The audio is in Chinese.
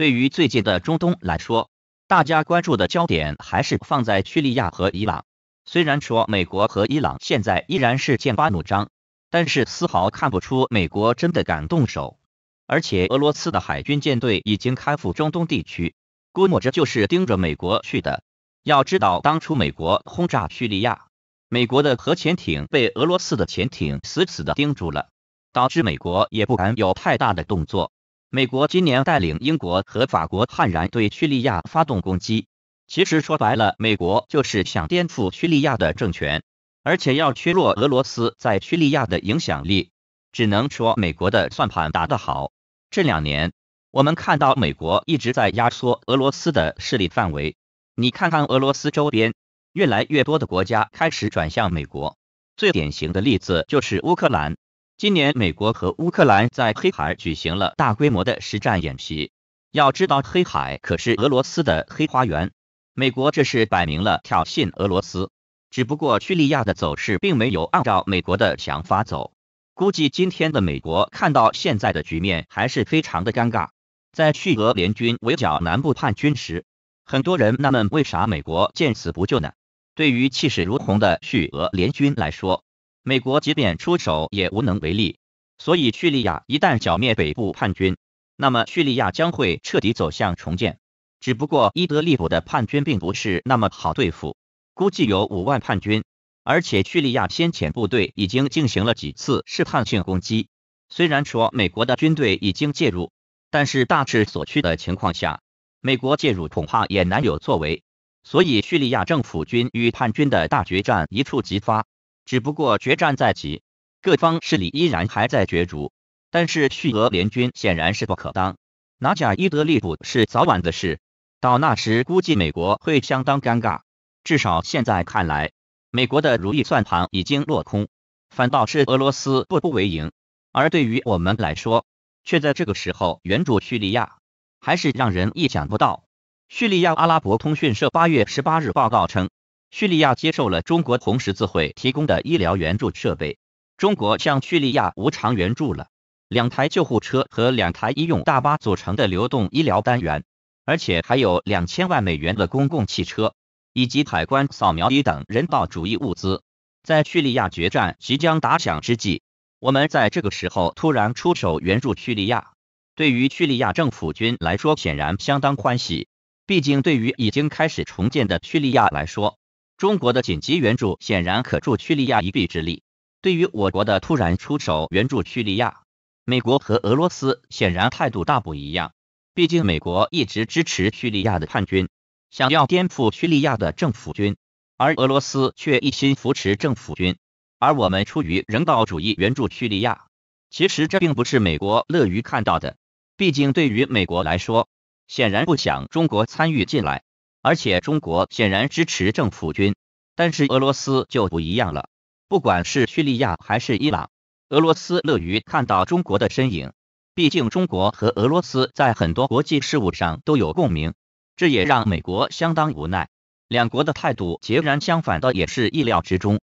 对于最近的中东来说，大家关注的焦点还是放在叙利亚和伊朗。虽然说美国和伊朗现在依然是剑拔弩张，但是丝毫看不出美国真的敢动手。而且俄罗斯的海军舰队已经开赴中东地区，估摸着就是盯着美国去的。要知道，当初美国轰炸叙利亚，美国的核潜艇被俄罗斯的潜艇死死的盯住了，导致美国也不敢有太大的动作。美国今年带领英国和法国悍然对叙利亚发动攻击，其实说白了，美国就是想颠覆叙利亚的政权，而且要削弱俄罗斯在叙利亚的影响力。只能说美国的算盘打得好。这两年，我们看到美国一直在压缩俄罗斯的势力范围。你看看俄罗斯周边，越来越多的国家开始转向美国。最典型的例子就是乌克兰。今年，美国和乌克兰在黑海举行了大规模的实战演习。要知道，黑海可是俄罗斯的“黑花园”，美国这是摆明了挑衅俄罗斯。只不过，叙利亚的走势并没有按照美国的想法走。估计今天的美国看到现在的局面，还是非常的尴尬。在叙俄联军围剿南部叛军时，很多人纳闷：为啥美国见死不救呢？对于气势如虹的叙俄联军来说，美国即便出手也无能为力，所以叙利亚一旦剿灭北部叛军，那么叙利亚将会彻底走向重建。只不过伊德利卜的叛军并不是那么好对付，估计有五万叛军，而且叙利亚先遣部队已经进行了几次试探性攻击。虽然说美国的军队已经介入，但是大势所趋的情况下，美国介入恐怕也难有作为。所以叙利亚政府军与叛军的大决战一触即发。只不过决战在即，各方势力依然还在角逐，但是叙俄联军显然是不可当，拿下伊德利卜是早晚的事。到那时，估计美国会相当尴尬。至少现在看来，美国的如意算盘已经落空，反倒是俄罗斯步步为营。而对于我们来说，却在这个时候援助叙利亚，还是让人意想不到。叙利亚阿拉伯通讯社八月十八日报道称。叙利亚接受了中国红十字会提供的医疗援助设备，中国向叙利亚无偿援助了两台救护车和两台医用大巴组成的流动医疗单元，而且还有两千万美元的公共汽车以及海关扫描仪等人道主义物资。在叙利亚决战即将打响之际，我们在这个时候突然出手援助叙利亚，对于叙利亚政府军来说显然相当欢喜。毕竟，对于已经开始重建的叙利亚来说，中国的紧急援助显然可助叙利亚一臂之力。对于我国的突然出手援助叙利亚，美国和俄罗斯显然态度大不一样。毕竟，美国一直支持叙利亚的叛军，想要颠覆叙利亚的政府军，而俄罗斯却一心扶持政府军。而我们出于人道主义援助叙利亚，其实这并不是美国乐于看到的。毕竟，对于美国来说，显然不想中国参与进来。而且中国显然支持政府军，但是俄罗斯就不一样了。不管是叙利亚还是伊朗，俄罗斯乐于看到中国的身影。毕竟中国和俄罗斯在很多国际事务上都有共鸣，这也让美国相当无奈。两国的态度截然相反，倒也是意料之中。